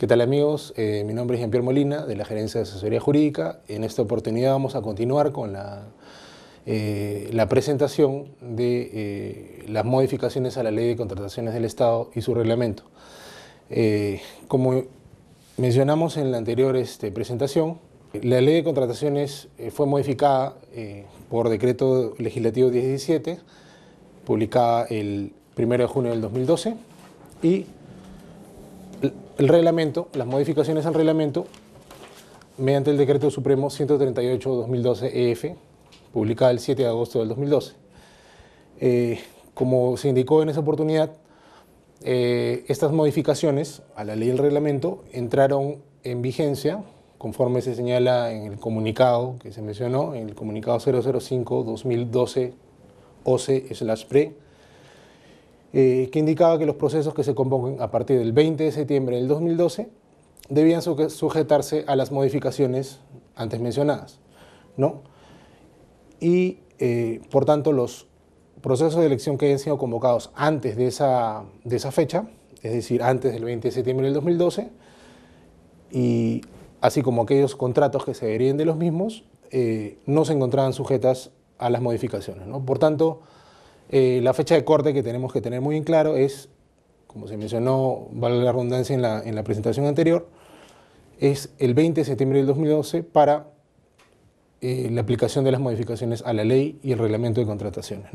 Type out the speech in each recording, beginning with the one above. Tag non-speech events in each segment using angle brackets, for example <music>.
¿Qué tal amigos? Eh, mi nombre es Jean-Pierre Molina de la Gerencia de Asesoría Jurídica. En esta oportunidad vamos a continuar con la, eh, presentación de eh, las modificaciones a la Ley de Contrataciones del Estado y su reglamento. como mencionamos en la anterior este, presentación, la Ley de Contrataciones fue modificada por Decreto Legislativo 17, publicada el 1 de junio del 2012, y el reglamento, las modificaciones al reglamento, mediante el Decreto Supremo 138-2012-EF, e publicado el 7 de agosto del 2012. Eh, como se indicó en esa oportunidad, eh, estas modificaciones a la ley del reglamento entraron en vigencia, conforme se señala en el comunicado que se mencionó, en el comunicado 005-2012-OC-PRE, eh, que indicaba que los procesos que se convoquen a partir del 20 de septiembre del 2012 debían sujetarse a las modificaciones antes mencionadas. ¿no? Y, eh, por tanto, los procesos de elección que hayan sido convocados antes de esa, fecha, es decir, antes del 20 de septiembre del 2012, y así como aquellos contratos que se deriven de los mismos, eh, no se encontraban sujetas a las modificaciones. ¿no? Por tanto, eh, la fecha de corte que tenemos que tener muy en claro es, como se mencionó, vale la redundancia en la, presentación anterior, es el 20 de septiembre del 2012 para eh, la aplicación de las modificaciones a la ley y el reglamento de contrataciones.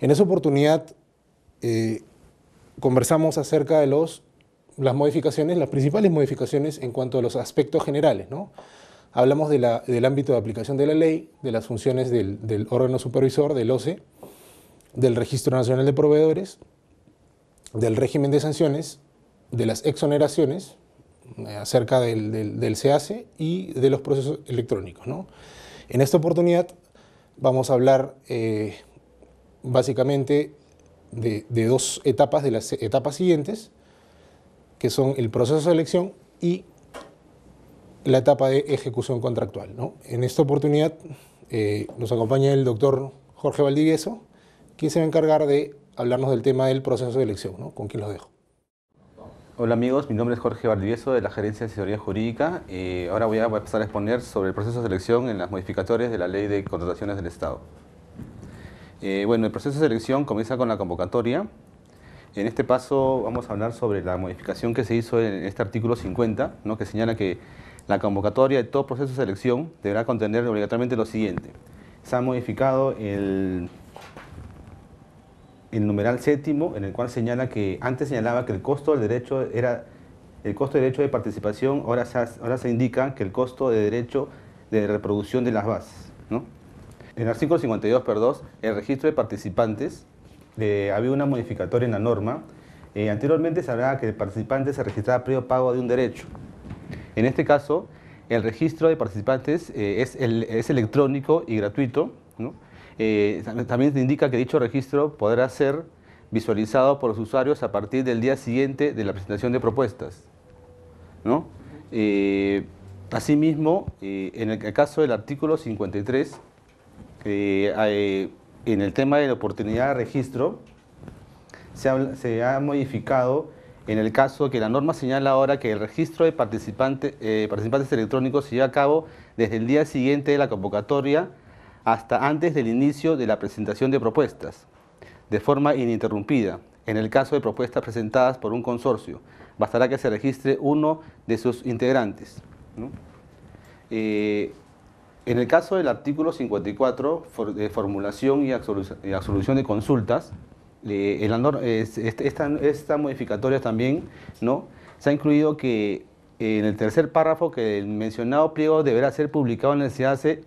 En esa oportunidad eh, conversamos acerca de las modificaciones, las principales modificaciones en cuanto a los aspectos generales. Hablamos del ámbito de aplicación de la ley, de las funciones del, del órgano supervisor, del OCE, del Registro Nacional de Proveedores, del régimen de sanciones, de las exoneraciones eh, acerca del, del, e y de los procesos electrónicos. En esta oportunidad vamos a hablar eh, básicamente de, dos etapas, de las etapas siguientes, que son el proceso de selección y la etapa de ejecución contractual. En esta oportunidad eh, nos acompaña el doctor Jorge Valdivieso, ¿Quién se va a encargar de hablarnos del tema del proceso de elección. ¿Con quién los dejo? Hola amigos, mi nombre es Jorge Valdivieso de la Gerencia de Asesoría Jurídica. y eh, ahora voy a empezar a exponer sobre el proceso de selección en las modificatorias de la Ley de Contrataciones del Estado. Eh, bueno, el proceso de selección comienza con la convocatoria. En este paso vamos a hablar sobre la modificación que se hizo en este artículo 50, ¿no? que señala que la convocatoria de todo proceso de selección deberá contener obligatoriamente lo siguiente. Se ha modificado el el numeral séptimo, en el cual señala que antes señalaba que el costo del derecho era el costo de derecho de participación, ahora se, indica que el costo de derecho de reproducción de las bases. ¿no? En el artículo 52, perdón, el registro de participantes, eh, había una modificatoria en la norma. Eh, anteriormente se hablaba que el participante se registraba previo pago de un derecho. En este caso, el registro de participantes eh, es, electrónico y gratuito. ¿no? Eh, también indica que dicho registro podrá ser visualizado por los usuarios a partir del día siguiente de la presentación de propuestas. Eh, asimismo, eh, en el caso del artículo 53, en el tema de la oportunidad de registro, se ha, modificado en el caso que la norma señala ahora que el registro de participantes electrónicos se lleva a cabo desde el día siguiente de la convocatoria hasta antes del inicio de la presentación de propuestas, de forma ininterrumpida. En el caso de propuestas presentadas por un consorcio, bastará que se registre uno de sus integrantes. Eh, en el caso del artículo 54, de formulación y, absolución de consultas, esta, modificatoria también ¿no? se ha incluido que eh, en el tercer párrafo que el mencionado pliego deberá ser publicado en el CAC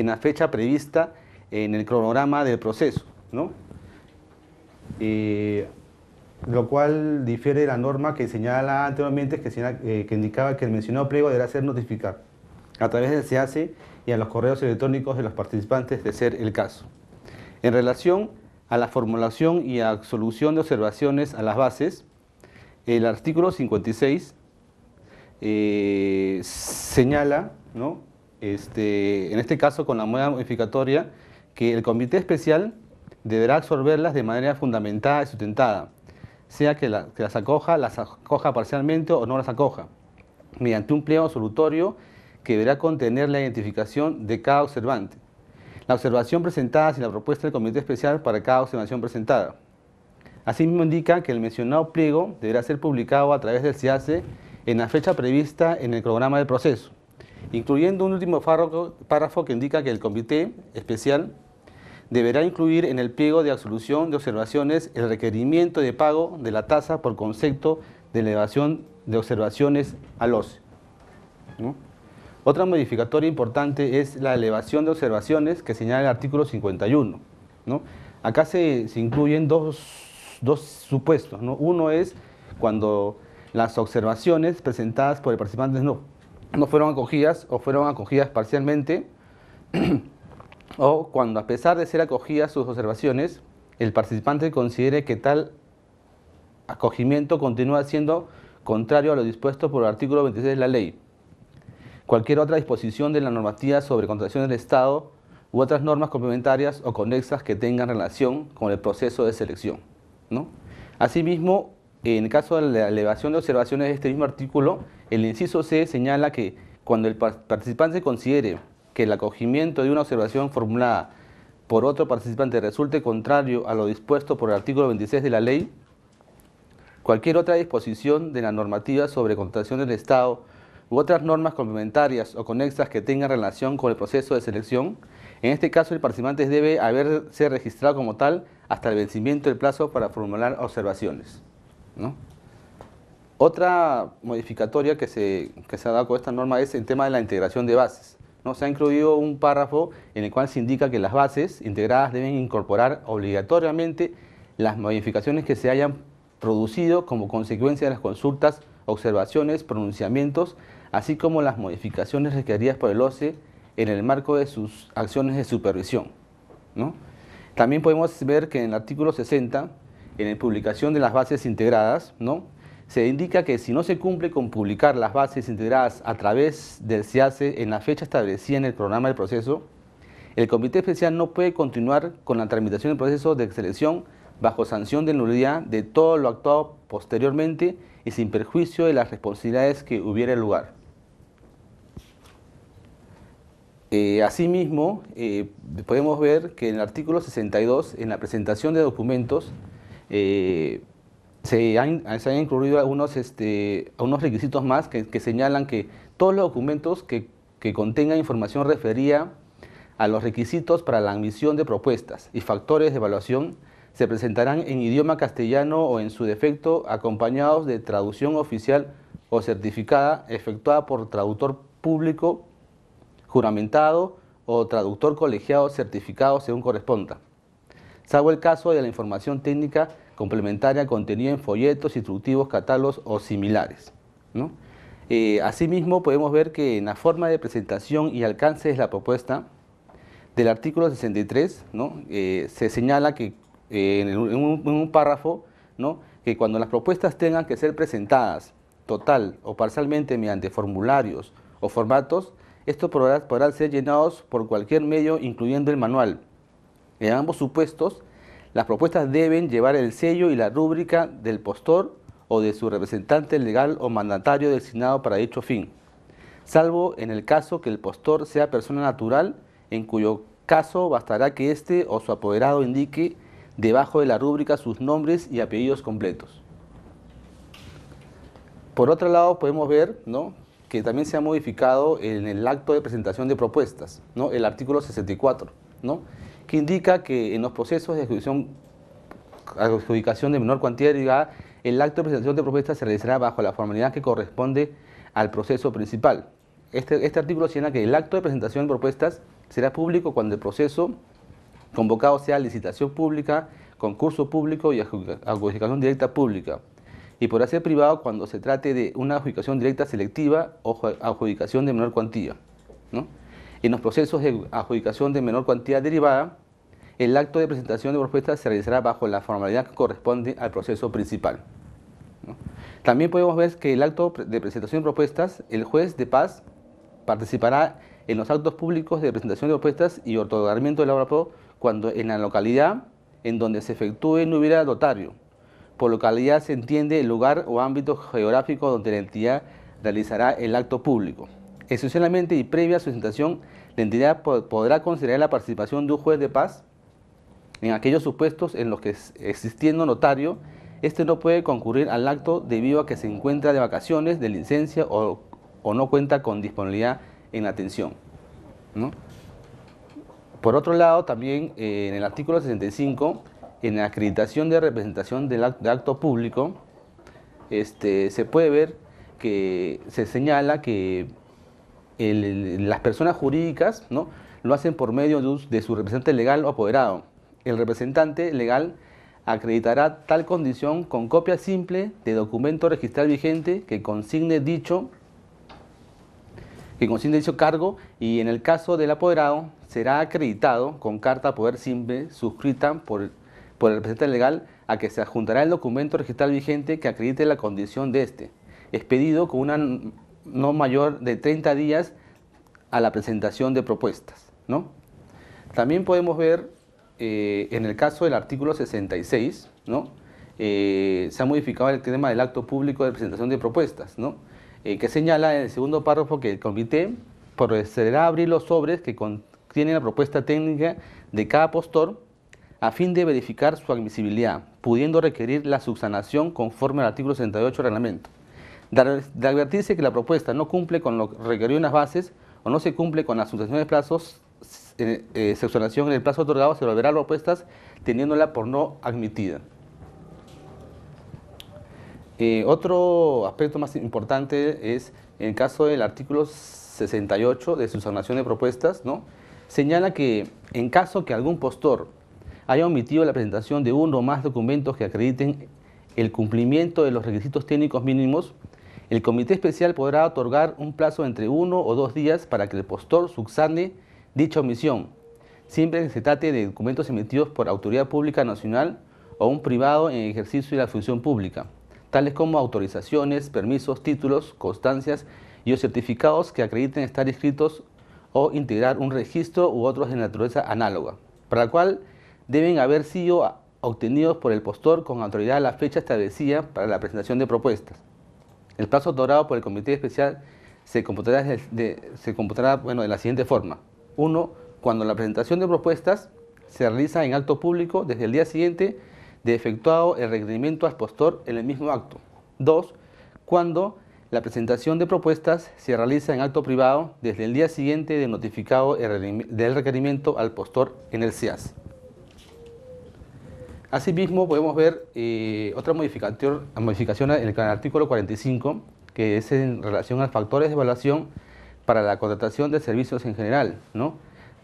en la fecha prevista en el cronograma del proceso, ¿no? Eh, lo cual difiere de la norma que señala anteriormente, eh, que, indicaba que el mencionado pliego deberá ser notificado a través del SEACE y a los correos electrónicos de los participantes de ser el caso. En relación a la formulación y a solución de observaciones a las bases, el artículo 56 eh, señala ¿no? Este, en este caso con la moneda modificatoria, que el comité especial deberá absorberlas de manera fundamentada y sustentada, sea que, las acoja, las acoja parcialmente o no las acoja, mediante un pliego absolutorio que deberá contener la identificación de cada observante, la observación presentada y la propuesta del comité especial para cada observación presentada. Asimismo indica que el mencionado pliego deberá ser publicado a través del CIACE en la fecha prevista en el programa del proceso incluyendo un último párrafo, que indica que el comité especial deberá incluir en el pliego de absolución de observaciones el requerimiento de pago de la tasa por concepto de elevación de observaciones al los. Otra modificatoria importante es la elevación de observaciones que señala el artículo 51. Acá se, incluyen dos, supuestos. Uno es cuando las observaciones presentadas por el participante no no fueron acogidas o fueron acogidas parcialmente, <clears throat> o cuando a pesar de ser acogidas sus observaciones, el participante considere que tal acogimiento continúa siendo contrario a lo dispuesto por el artículo 26 de la ley. Cualquier otra disposición de la normativa sobre contratación del Estado u otras normas complementarias o conexas que tengan relación con el proceso de selección. ¿no? Asimismo, en el caso de la elevación de observaciones de este mismo artículo, el inciso C señala que cuando el participante considere que el acogimiento de una observación formulada por otro participante resulte contrario a lo dispuesto por el artículo 26 de la ley, cualquier otra disposición de la normativa sobre contratación del Estado u otras normas complementarias o conexas que tengan relación con el proceso de selección, en este caso el participante debe haberse registrado como tal hasta el vencimiento del plazo para formular observaciones. Otra modificatoria que se, se ha dado con esta norma es el tema de la integración de bases. ¿no? Se ha incluido un párrafo en el cual se indica que las bases integradas deben incorporar obligatoriamente las modificaciones que se hayan producido como consecuencia de las consultas, observaciones, pronunciamientos, así como las modificaciones requeridas por el OCE en el marco de sus acciones de supervisión. También podemos ver que en el artículo 60 en la publicación de las bases integradas, ¿no? se indica que si no se cumple con publicar las bases integradas a través del CIACE en la fecha establecida en el programa del proceso, el Comité Especial no puede continuar con la tramitación del proceso de selección bajo sanción de nulidad de todo lo actuado posteriormente y sin perjuicio de las responsabilidades que hubiera lugar. Eh, asimismo, eh, podemos ver que en el artículo 62, en la presentación de documentos, eh, se, han, incluido algunos, este, requisitos más que, señalan que todos los documentos que, que contengan información referida a los requisitos para la admisión de propuestas y factores de evaluación se presentarán en idioma castellano o en su defecto acompañados de traducción oficial o certificada efectuada por traductor público juramentado o traductor colegiado certificado según corresponda salvo el caso de la información técnica complementaria contenida en folletos, instructivos, catálogos o similares. Eh, asimismo, podemos ver que en la forma de presentación y alcance de la propuesta del artículo 63, eh, se señala que eh, en, un, párrafo que cuando las propuestas tengan que ser presentadas total o parcialmente mediante formularios o formatos, estos podrán ser llenados por cualquier medio, incluyendo el manual, en ambos supuestos, las propuestas deben llevar el sello y la rúbrica del postor o de su representante legal o mandatario designado para dicho fin, salvo en el caso que el postor sea persona natural, en cuyo caso bastará que éste o su apoderado indique debajo de la rúbrica sus nombres y apellidos completos. Por otro lado, podemos ver que también se ha modificado en el acto de presentación de propuestas, ¿no? el artículo 64. ¿no? que indica que en los procesos de adjudicación, de menor cuantía derivada, el acto de presentación de propuestas se realizará bajo la formalidad que corresponde al proceso principal. Este, este artículo señala que el acto de presentación de propuestas será público cuando el proceso convocado sea licitación pública, concurso público y adjudicación directa pública, y podrá ser privado cuando se trate de una adjudicación directa selectiva o adjudicación de menor cuantía. ¿no? En los procesos de adjudicación de menor cuantía derivada, el acto de presentación de propuestas se realizará bajo la formalidad que corresponde al proceso principal. También podemos ver que el acto de presentación de propuestas, el juez de paz participará en los actos públicos de presentación de propuestas y otorgamiento del pro cuando en la localidad en donde se efectúe no hubiera notario. Por localidad se entiende el lugar o ámbito geográfico donde la entidad realizará el acto público. Excepcionalmente y previa su a presentación, la entidad podrá considerar la participación de un juez de paz en aquellos supuestos en los que existiendo notario, este no puede concurrir al acto debido a que se encuentra de vacaciones, de licencia o, no cuenta con disponibilidad en atención. Por otro lado, también eh, en el artículo 65, en la acreditación de representación del acto, acto público, este, se puede ver que se señala que las personas jurídicas ¿no? lo hacen por medio de, su representante legal o apoderado. El representante legal acreditará tal condición con copia simple de documento registral vigente que consigne dicho que consigne dicho cargo y en el caso del apoderado será acreditado con carta poder simple suscrita por, por el representante legal a que se adjuntará el documento registral vigente que acredite la condición de este, expedido con una no mayor de 30 días a la presentación de propuestas. ¿no? También podemos ver eh, en el caso del artículo 66, ¿no? Eh, se ha modificado el tema del acto público de presentación de propuestas, ¿no? Eh, que señala en el segundo párrafo que el comité procederá a abrir los sobres que contienen la propuesta técnica de cada postor a fin de verificar su admisibilidad, pudiendo requerir la subsanación conforme al artículo 68 del reglamento de, advertirse que la propuesta no cumple con lo requerido en las bases o no se cumple con la sustanciación de plazos, eh, eh en el plazo otorgado se volverá a propuestas teniéndola por no admitida. Eh, otro aspecto más importante es en el caso del artículo 68 de sustanciación de propuestas, ¿no? señala que en caso que algún postor haya omitido la presentación de uno o más documentos que acrediten el cumplimiento de los requisitos técnicos mínimos el comité especial podrá otorgar un plazo entre uno o dos días para que el postor subsane dicha omisión, siempre que se trate de documentos emitidos por autoridad pública nacional o un privado en ejercicio de la función pública, tales como autorizaciones, permisos, títulos, constancias y o certificados que acrediten estar inscritos o integrar un registro u otros de naturaleza análoga, para la cual deben haber sido obtenidos por el postor con autoridad a la fecha establecida para la presentación de propuestas. El plazo otorgado por el Comité Especial se computará, de, bueno, de la siguiente forma. Uno, cuando la presentación de propuestas se realiza en acto público desde el día siguiente de efectuado el requerimiento al postor en el mismo acto. 2. Cuando la presentación de propuestas se realiza en acto privado desde el día siguiente de notificado el, del requerimiento al postor en el CIAS. Asimismo, podemos ver eh, otra modificación, en el artículo 45, que es en relación a factores de evaluación para la contratación de servicios en general. ¿no?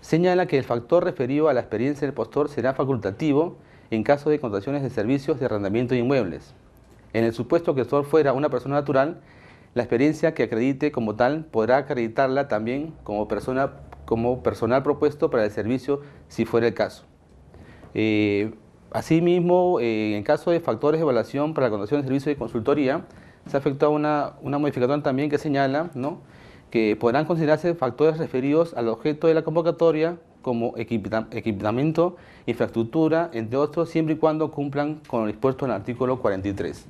Señala que el factor referido a la experiencia del postor será facultativo en caso de contrataciones de servicios de arrendamiento de inmuebles. En el supuesto que el postor fuera una persona natural, la experiencia que acredite como tal podrá acreditarla también como, persona, como personal propuesto para el servicio si fuera el caso. Eh, Asimismo, eh, en caso de factores de evaluación para la contratación de servicios de consultoría, se ha efectuado una, una modificación también que señala ¿no? que podrán considerarse factores referidos al objeto de la convocatoria como equipamiento, infraestructura, entre otros, siempre y cuando cumplan con lo dispuesto en el artículo 43.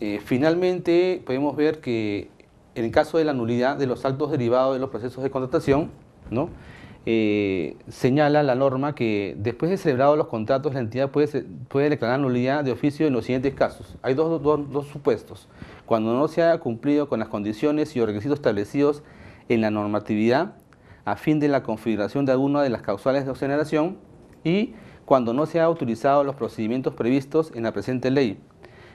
Eh, finalmente, podemos ver que en el caso de la nulidad de los actos derivados de los procesos de contratación, ¿no? Eh, señala la norma que después de celebrados los contratos, la entidad puede, puede declarar nulidad de oficio en los siguientes casos. Hay dos, supuestos. Cuando no se haya cumplido con las condiciones y los requisitos establecidos en la normatividad a fin de la configuración de alguna de las causales de exoneración y cuando no se haya utilizado los procedimientos previstos en la presente ley,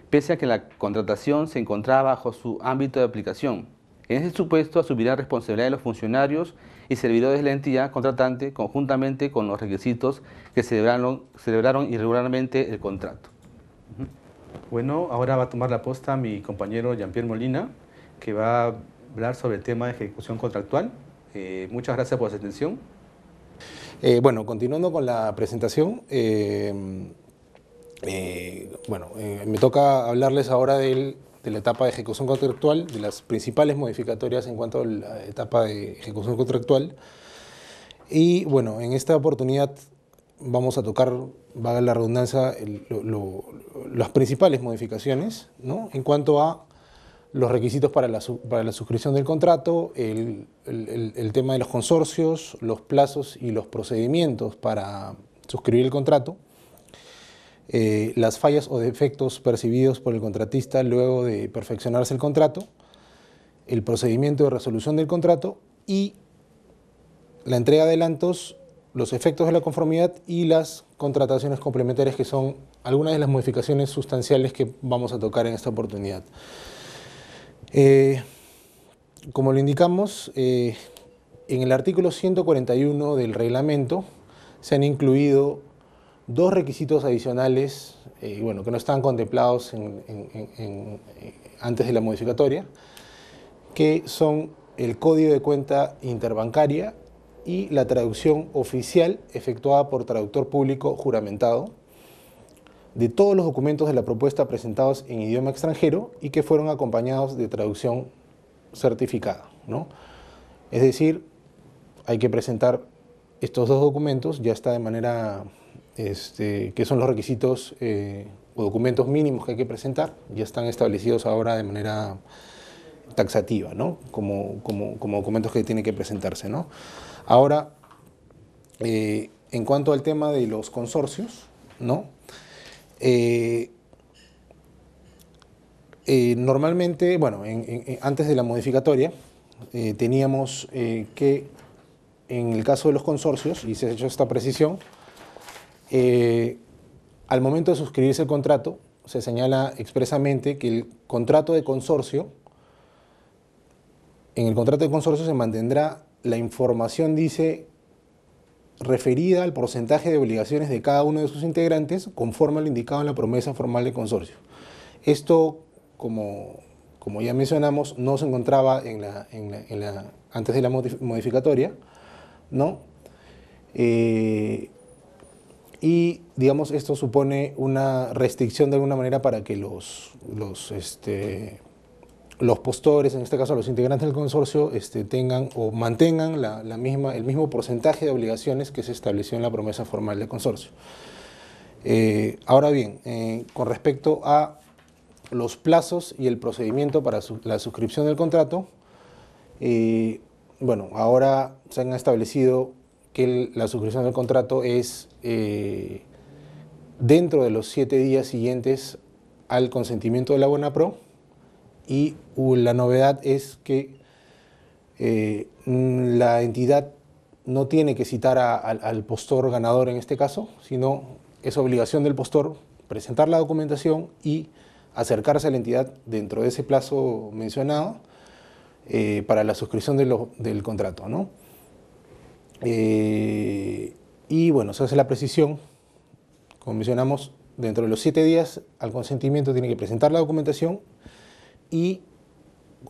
pese a que la contratación se encontraba bajo su ámbito de aplicación. En ese supuesto asumirá responsabilidad de los funcionarios y servidores de la entidad contratante conjuntamente con los requisitos que celebraron, celebraron irregularmente el contrato. Bueno, ahora va a tomar la posta mi compañero Jean-Pierre Molina, que va a hablar sobre el tema de ejecución contractual. Eh, muchas gracias por su atención. Eh, bueno, continuando con la presentación, eh, bueno, me toca hablarles ahora del la etapa de ejecución contractual, de las principales modificatorias en cuanto a la etapa de ejecución contractual. Y bueno, en esta oportunidad vamos a tocar, dar la redundancia, las principales modificaciones en cuanto a los requisitos para la, para la suscripción del contrato, el tema de los consorcios, los plazos y los procedimientos para suscribir el contrato eh, las fallas o defectos percibidos por el contratista luego de perfeccionarse el contrato, el procedimiento de resolución del contrato y la entrega de adelantos, los efectos de la conformidad y las contrataciones complementarias que son algunas de las modificaciones sustanciales que vamos a tocar en esta oportunidad. Eh, como lo indicamos, eh, en el artículo 141 del reglamento se han incluido dos requisitos adicionales eh, bueno, que no están contemplados antes de la modificatoria, que son el código de cuenta interbancaria y la traducción oficial efectuada por traductor público juramentado de todos los documentos de la propuesta presentados en idioma extranjero y que fueron acompañados de traducción certificada. ¿no? Es decir, hay que presentar estos dos documentos, ya está de manera qué este, que son los requisitos eh, o documentos mínimos que hay que presentar, ya están establecidos ahora de manera taxativa, ¿no? como, documentos que tienen que presentarse. Ahora, eh, en cuanto al tema de los consorcios, ¿no? Eh, normalmente, bueno, antes de la modificatoria, teníamos que, en el caso de los consorcios, y se ha hecho esta precisión, eh, al momento de suscribirse el contrato, se señala expresamente que el contrato de consorcio, en el contrato de consorcio se mantendrá la información, dice, referida al porcentaje de obligaciones de cada uno de sus integrantes, conforme a lo indicado en la promesa formal de consorcio. Esto, como, como ya mencionamos, no se encontraba antes de la modificatoria, ¿no? Eh, y digamos esto supone una restricción de alguna manera para que los, los, este, postores, en este caso los integrantes del consorcio, este, tengan o mantengan la, misma, el mismo porcentaje de obligaciones que se estableció en la promesa formal del consorcio. Eh, ahora bien, eh, con respecto a los plazos y el procedimiento para la suscripción del contrato, eh, bueno, ahora se han establecido que la suscripción del contrato es eh, dentro de los siete días siguientes al consentimiento de la Buena Pro y uh, la novedad es que eh, la entidad no tiene que citar al postor ganador en este caso, sino es obligación del postor presentar la documentación y acercarse a la entidad dentro de ese plazo mencionado eh, para la suscripción del contrato. ¿no? Eh, y bueno, se hace la precisión, como mencionamos, dentro de los siete días al consentimiento tiene que presentar la documentación y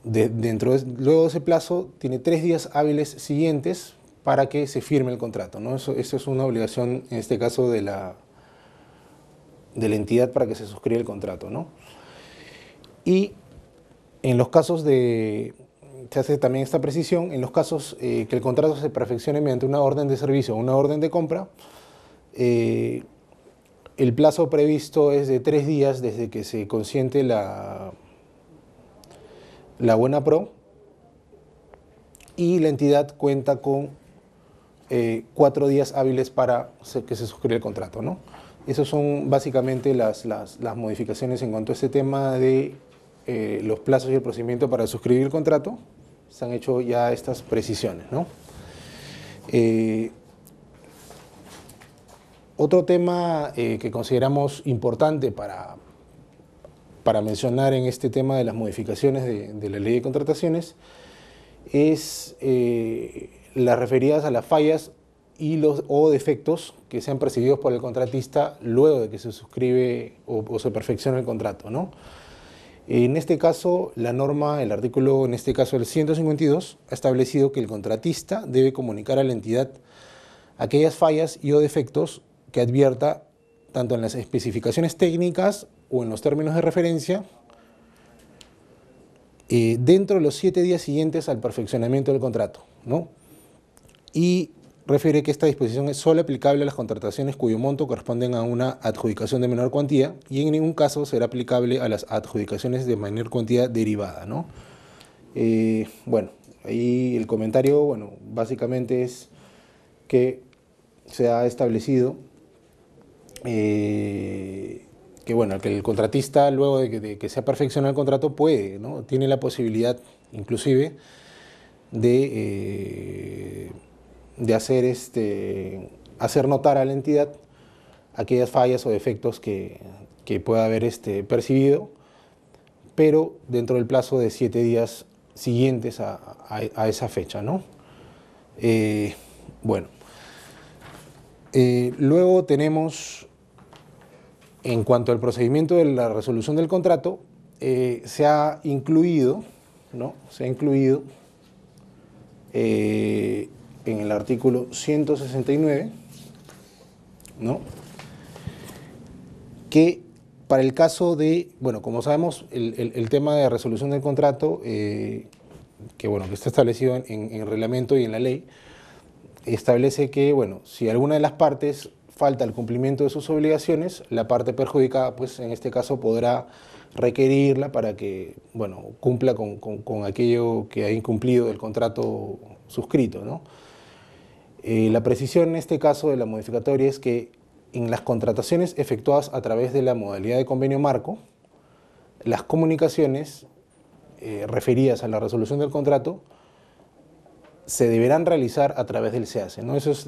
dentro luego de ese plazo tiene tres días hábiles siguientes para que se firme el contrato. ¿no? Eso, es una obligación, en este caso, de la, de la entidad para que se suscriba el contrato. ¿no? Y en los casos de se hace también esta precisión en los casos eh, que el contrato se perfeccione mediante una orden de servicio o una orden de compra. Eh, el plazo previsto es de tres días desde que se consiente la, la buena pro y la entidad cuenta con eh, cuatro días hábiles para que se suscriba el contrato. ¿no? Esas son básicamente las modificaciones en cuanto a este tema de eh, los plazos y el procedimiento para suscribir el contrato, se han hecho ya estas precisiones. Eh, otro tema eh, que consideramos importante para, mencionar en este tema de las modificaciones de, la ley de contrataciones es las referidas a las fallas y o defectos que sean percibidos por el contratista luego de que se suscribe o, se perfecciona el contrato. En este caso, la norma, el artículo, en este caso el 152, ha establecido que el contratista debe comunicar a la entidad aquellas fallas y o defectos que advierta tanto en las especificaciones técnicas o en los términos de referencia eh, dentro de los siete días siguientes al perfeccionamiento del contrato. ¿no? Y refiere que esta disposición es solo aplicable a las contrataciones cuyo monto corresponden a una adjudicación de menor cuantía y en ningún caso será aplicable a las adjudicaciones de menor cuantía derivada. ¿no? Eh, bueno, ahí el comentario, bueno, básicamente es que se ha establecido eh, que, bueno, que el contratista, luego de que, se ha perfeccionado el contrato, puede, ¿no? tiene la posibilidad, inclusive, de... Eh, de hacer, este, hacer notar a la entidad aquellas fallas o defectos que, que pueda haber este, percibido, pero dentro del plazo de siete días siguientes a, esa fecha. ¿no? Eh, bueno, eh, luego tenemos, en cuanto al procedimiento de la resolución del contrato, eh, se ha incluido, ¿no? se ha incluido en el artículo 169, ¿no? que para el caso de, bueno, como sabemos, el, tema de resolución del contrato, eh, que bueno, que está establecido en, el reglamento y en la ley, establece que, bueno, si alguna de las partes falta el cumplimiento de sus obligaciones, la parte perjudicada, pues en este caso podrá requerirla para que, bueno, cumpla con, con aquello que ha incumplido el contrato suscrito, ¿no? Eh, la precisión en este caso de la modificatoria es que en las contrataciones efectuadas a través de la modalidad de convenio marco, las comunicaciones eh, referidas a la resolución del contrato se deberán realizar a través del SEACE. ¿no? es,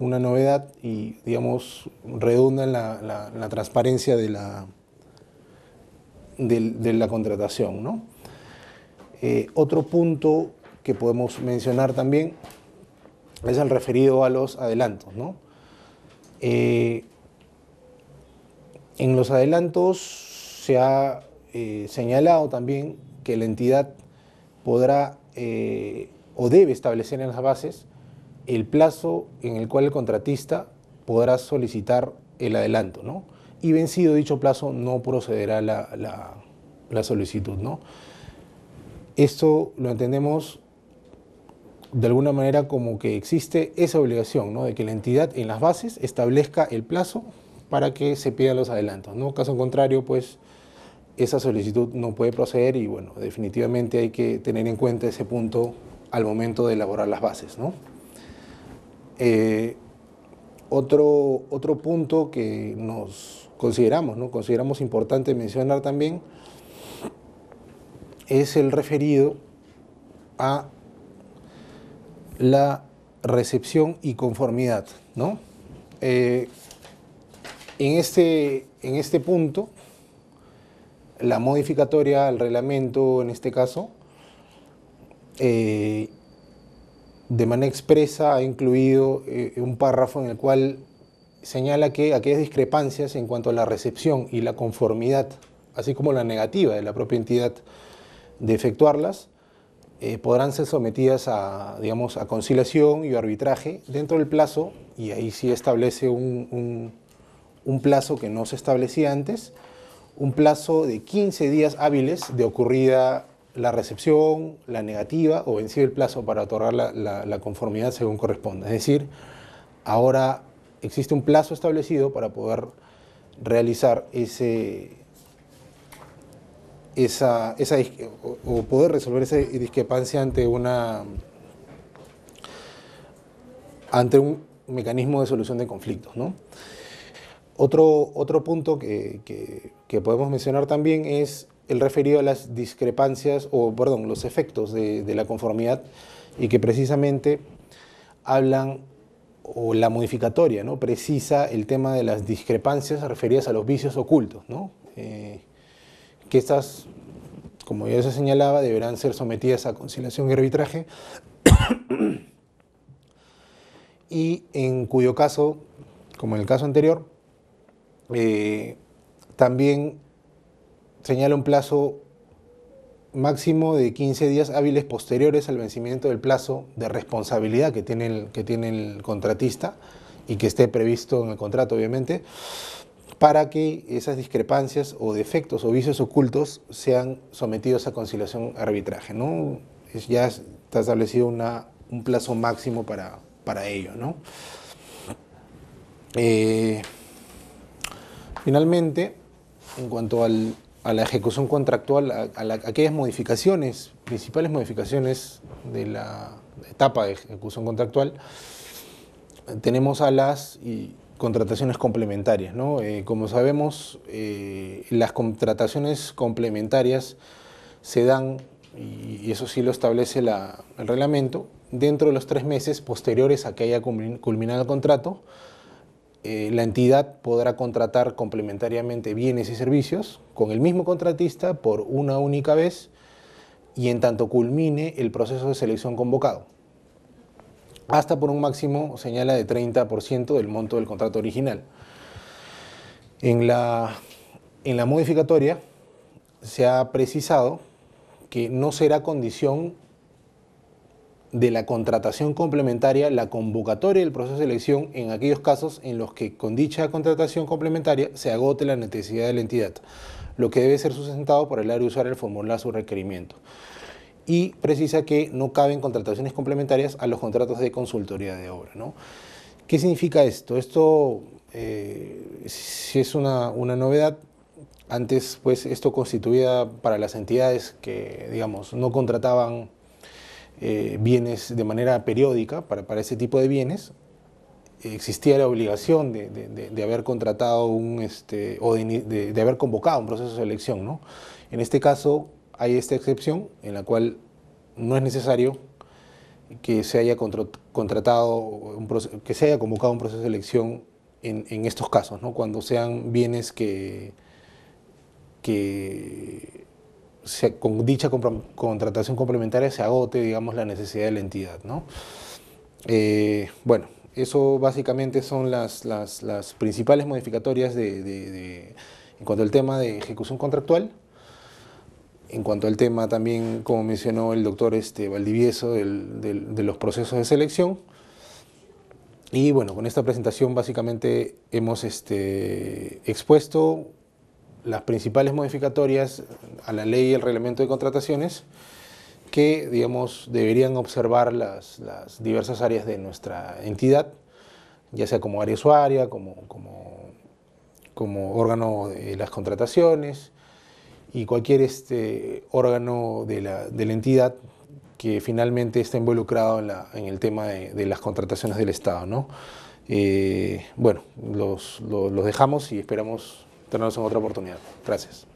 una novedad y, digamos, redunda en la, transparencia de la, contratación. Eh, otro punto que podemos mencionar también es el referido a los adelantos. ¿no? Eh, en los adelantos se ha eh, señalado también que la entidad podrá eh, o debe establecer en las bases el plazo en el cual el contratista podrá solicitar el adelanto, ¿no? Y vencido dicho plazo no procederá la, la solicitud, ¿no? Esto lo entendemos de alguna manera como que existe esa obligación, ¿no? De que la entidad en las bases establezca el plazo para que se pidan los adelantos, ¿no? Caso contrario, pues esa solicitud no puede proceder y bueno, definitivamente hay que tener en cuenta ese punto al momento de elaborar las bases, ¿no? Eh, otro, otro punto que nos consideramos, ¿no? consideramos importante mencionar también, es el referido a la recepción y conformidad. Eh, en, este, en este punto, la modificatoria al reglamento, en este caso, eh, de manera expresa ha incluido eh, un párrafo en el cual señala que aquellas discrepancias en cuanto a la recepción y la conformidad, así como la negativa de la propia entidad de efectuarlas, eh, podrán ser sometidas a, digamos, a conciliación y arbitraje dentro del plazo, y ahí sí establece un, plazo que no se establecía antes, un plazo de 15 días hábiles de ocurrida la recepción, la negativa o vencido el plazo para otorgar la, la, conformidad según corresponda. Es decir, ahora existe un plazo establecido para poder realizar ese, esa, esa o poder resolver esa discrepancia ante una ante un mecanismo de solución de conflictos. Otro, otro punto que, podemos mencionar también es el referido a las discrepancias o, perdón, los efectos de, la conformidad y que precisamente hablan o la modificatoria, ¿no? Precisa el tema de las discrepancias referidas a los vicios ocultos, ¿no? Eh, que estas, como ya se señalaba, deberán ser sometidas a conciliación y arbitraje <coughs> y en cuyo caso, como en el caso anterior, eh, también señala un plazo máximo de 15 días hábiles posteriores al vencimiento del plazo de responsabilidad que tiene el, que tiene el contratista y que esté previsto en el contrato, obviamente, para que esas discrepancias o defectos o vicios ocultos sean sometidos a conciliación arbitraje. ¿no? Ya está establecido una, un plazo máximo para, para ello. Eh, finalmente, en cuanto a la ejecución contractual, a, aquellas modificaciones, principales modificaciones de la etapa de ejecución contractual, tenemos a las, y contrataciones complementarias. ¿no? Eh, como sabemos, eh, las contrataciones complementarias se dan, y eso sí lo establece el reglamento, dentro de los tres meses posteriores a que haya culminado el contrato, eh, la entidad podrá contratar complementariamente bienes y servicios con el mismo contratista por una única vez y en tanto culmine el proceso de selección convocado hasta por un máximo, señala, de 30% del monto del contrato original. En la, modificatoria se ha precisado que no será condición de la contratación complementaria la convocatoria del proceso de elección en aquellos casos en los que con dicha contratación complementaria se agote la necesidad de la entidad, lo que debe ser sustentado por el área usuario al formular su requerimiento y precisa que no caben contrataciones complementarias a los contratos de consultoría de obra. ¿no? ¿Qué significa esto? Esto eh, si es una, novedad. Antes, pues, esto constituía para las entidades que, digamos, no contrataban eh, bienes de manera periódica para, para ese tipo de bienes, existía la obligación de, haber contratado un, este, o de, haber convocado un proceso de selección. ¿no? En este caso, hay esta excepción en la cual no es necesario que se haya contratado, que convocado un proceso de elección en, estos casos, ¿no? cuando sean bienes que, con dicha contratación complementaria se agote, digamos, la necesidad de la entidad. Eh, bueno, eso básicamente son las, principales modificatorias de, en cuanto al tema de ejecución contractual. En cuanto al tema también, como mencionó el doctor este, Valdivieso, de los procesos de selección. Y bueno, con esta presentación básicamente hemos este, expuesto las principales modificatorias a la ley y el reglamento de contrataciones que, digamos, deberían observar las, diversas áreas de nuestra entidad, ya sea como área usuaria, como órgano de las contrataciones, y cualquier este órgano de la, de la entidad que finalmente está involucrado en, la, en el tema de, las contrataciones del Estado. ¿no? Eh, bueno, los, los dejamos y esperamos tenerlos en otra oportunidad. Gracias.